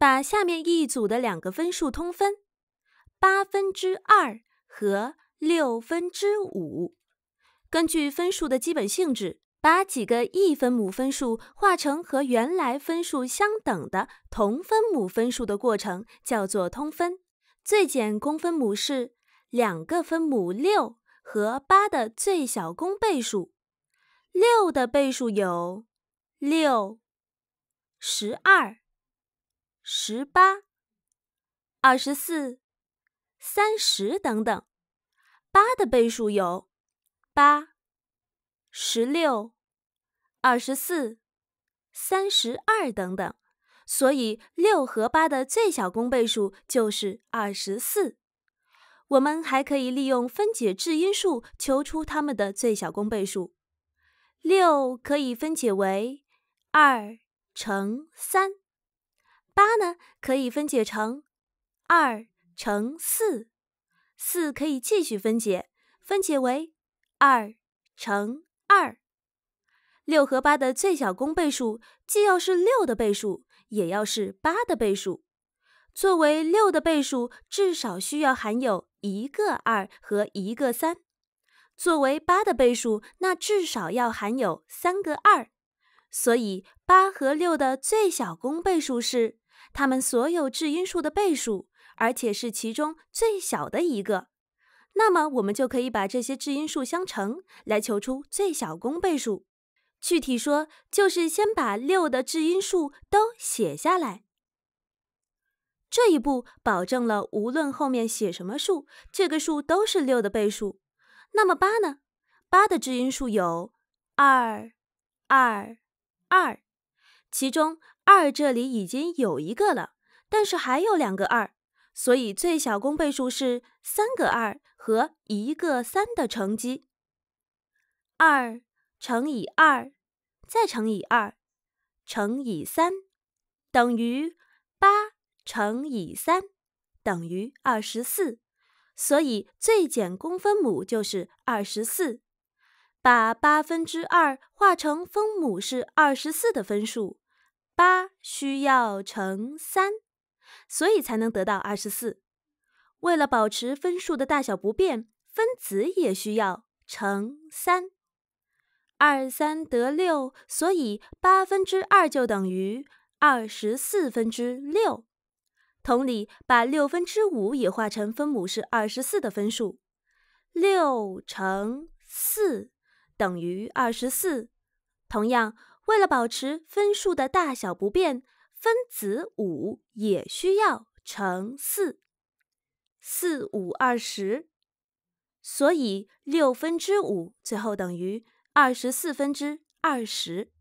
把下面一组的两个分数通分，八分之二和六分之五。根据分数的基本性质，把几个异分母分数化成和原来分数相等的同分母分数的过程叫做通分。最简公分母是两个分母六和八的最小公倍数。六的倍数有六、十二。十八、二十四、三十等等，八的倍数有八、十六、二十四、三十二等等。所以，六和八的最小公倍数就是二十四。我们还可以利用分解质因数求出它们的最小公倍数。六可以分解为二乘三。可以分解成二乘四，四可以继续分解，分解为二乘二。六和八的最小公倍数既要是六的倍数，也要是八的倍数。作为六的倍数，至少需要含有一个二和一个三；作为八的倍数，那至少要含有三个二。所以，八和六的最小公倍数是。它们所有质因数的倍数，而且是其中最小的一个。那么，我们就可以把这些质因数相乘，来求出最小公倍数。具体说，就是先把六的质因数都写下来。这一步保证了，无论后面写什么数，这个数都是六的倍数。那么八呢？八的质因数有二、二、二，其中。二这里已经有一个了，但是还有两个二，所以最小公倍数是三个二和一个三的乘积。二乘以二，再乘以二，乘以三，等于八乘以三，等于二十四。所以最简公分母就是二十四。把八分之二化成分母是二十四的分数。八需要乘三，所以才能得到二十四。为了保持分数的大小不变，分子也需要乘三。二三得六，所以八分之二就等于二十四分之六。同理，把六分之五也化成分母是二十四的分数。六乘四等于二十四，同样。为了保持分数的大小不变，分子五也需要乘四，四五二十，所以六分之五最后等于二十四分之二十。